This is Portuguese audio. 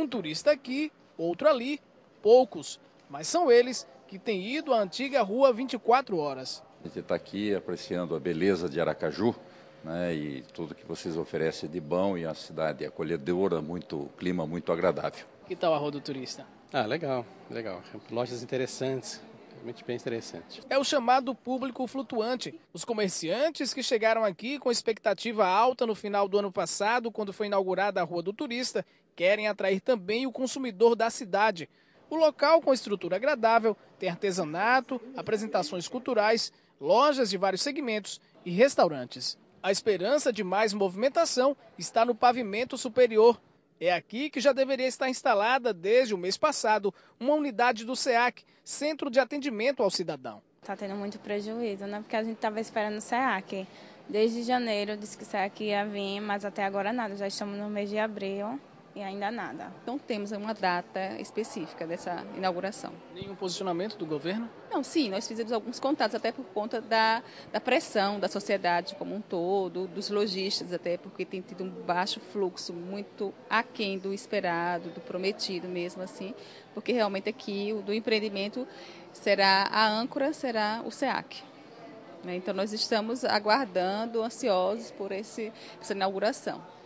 Um turista aqui, outro ali, poucos, mas são eles que têm ido à antiga Rua 24 Horas. A gente está aqui apreciando a beleza de Aracaju né, e tudo que vocês oferecem de bom e a cidade acolhedora, muito clima muito agradável. Que tal a Rua do Turista? Ah, legal, legal. Lojas interessantes, bem interessante. É o chamado público flutuante. Os comerciantes que chegaram aqui com expectativa alta no final do ano passado, quando foi inaugurada a Rua do Turista, querem atrair também o consumidor da cidade. O local, com estrutura agradável, tem artesanato, apresentações culturais, lojas de vários segmentos e restaurantes. A esperança de mais movimentação está no pavimento superior, é aqui que já deveria estar instalada, desde o mês passado, uma unidade do SEAC, Centro de Atendimento ao Cidadão. Está tendo muito prejuízo, né? Porque a gente estava esperando o SEAC. Desde janeiro disse que o SEAC ia vir, mas até agora nada, já estamos no mês de abril ainda nada. Não temos uma data específica dessa inauguração. Nenhum posicionamento do governo? Não, sim, nós fizemos alguns contatos, até por conta da, da pressão da sociedade como um todo, dos lojistas, até porque tem tido um baixo fluxo, muito aquém do esperado, do prometido mesmo assim, porque realmente aqui o do empreendimento será a âncora, será o SEAC. Né? Então nós estamos aguardando, ansiosos por esse, essa inauguração.